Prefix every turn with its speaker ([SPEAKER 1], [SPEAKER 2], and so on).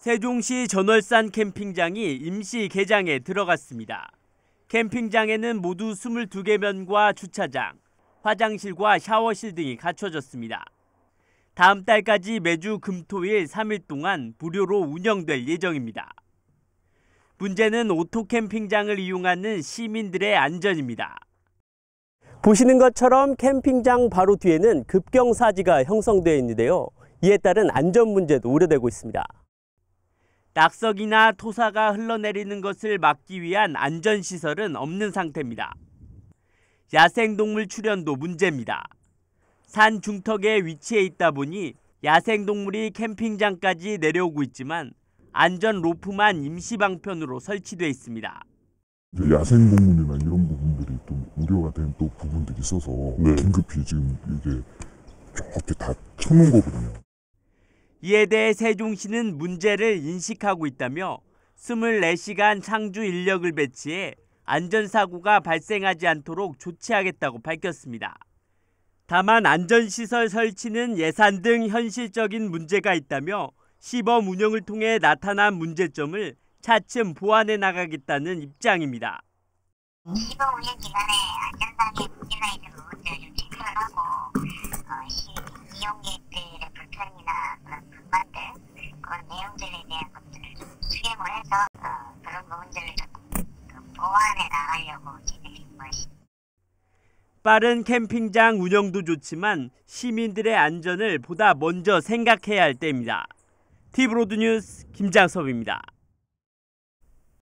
[SPEAKER 1] 세종시 전월산 캠핑장이 임시 개장에 들어갔습니다. 캠핑장에는 모두 22개 면과 주차장, 화장실과 샤워실 등이 갖춰졌습니다. 다음 달까지 매주 금토일 3일 동안 무료로 운영될 예정입니다. 문제는 오토 캠핑장을 이용하는 시민들의 안전입니다. 보시는 것처럼 캠핑장 바로 뒤에는 급경사지가 형성되어 있는데요. 이에 따른 안전 문제도 우려되고 있습니다. 낙석이나 토사가 흘러내리는 것을 막기 위한 안전시설은 없는 상태입니다. 야생동물 출현도 문제입니다. 산 중턱에 위치해 있다 보니 야생동물이 캠핑장까지 내려오고 있지만 안전 로프만 임시방편으로 설치되어 있습니다. 야생동물이나 이런 부분들이 좀 우려가 된또 부분들이 있어서 네. 긴급히 지금 이게 저렇게 다 쳐놓은 거거든요. 이에 대해 세종시는 문제를 인식하고 있다며 24시간 상주 인력을 배치해 안전사고가 발생하지 않도록 조치하겠다고 밝혔습니다. 다만 안전시설 설치는 예산 등 현실적인 문제가 있다며 시범 운영을 통해 나타난 문제점을 차츰 보완해 나가겠다는 입장입니다. 시범 운영 기간에 안전상의 문제가 있는 부분들을 좀 체크를 하고 어, 시, 이용객 빠른 캠핑장 운영도 좋지만 시민들의 안전을 보다 먼저 생각해야 할 때입니다. 티브로드 뉴스 김장섭입니다.